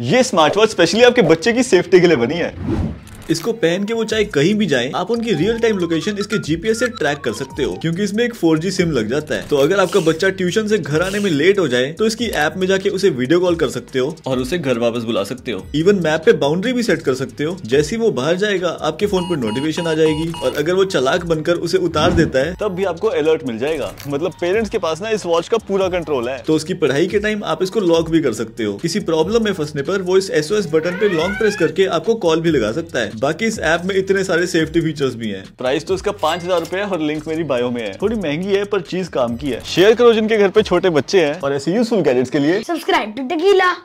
ये smart watch specially आपके बच्चे की सेफ्टी के लिए बनी है इसको पहन के वो चाहे कहीं भी जाए आप उनकी रियल टाइम लोकेशन इसके जीपीएस से ट्रैक कर सकते हो क्योंकि इसमें एक फोर सिम लग जाता है तो अगर आपका बच्चा ट्यूशन से घर आने में लेट हो जाए तो इसकी ऐप में जाके उसे वीडियो कॉल कर सकते हो और उसे घर वापस बुला सकते हो इवन मैप पे बाउंड्री भी सेट कर सकते हो जैसे वो बाहर जाएगा आपके फोन पर नोटिफिकेशन आ जाएगी और अगर वो चलाक बनकर उसे उतार देता है तब भी आपको अलर्ट मिल जाएगा मतलब पेरेंट्स के पास ना इस वॉच का पूरा कंट्रोल है तो उसकी पढ़ाई के टाइम आप इसको लॉक भी कर सकते हो किसी प्रॉब्लम में फंसने पर वो इस एसओएस बटन पे लॉन्ग प्रेस करके आपको कॉल भी लगा सकता है बाकी इस ऐप में इतने सारे सेफ्टी फीचर्स भी हैं प्राइस तो इसका पांच हजार रुपए है और लिंक मेरी बायो में है थोड़ी महंगी है पर चीज काम की है शेयर करो जिनके घर पे छोटे बच्चे हैं और ऐसे यूजफुल गैजेट्स के लिए सब्सक्राइब टू टकीला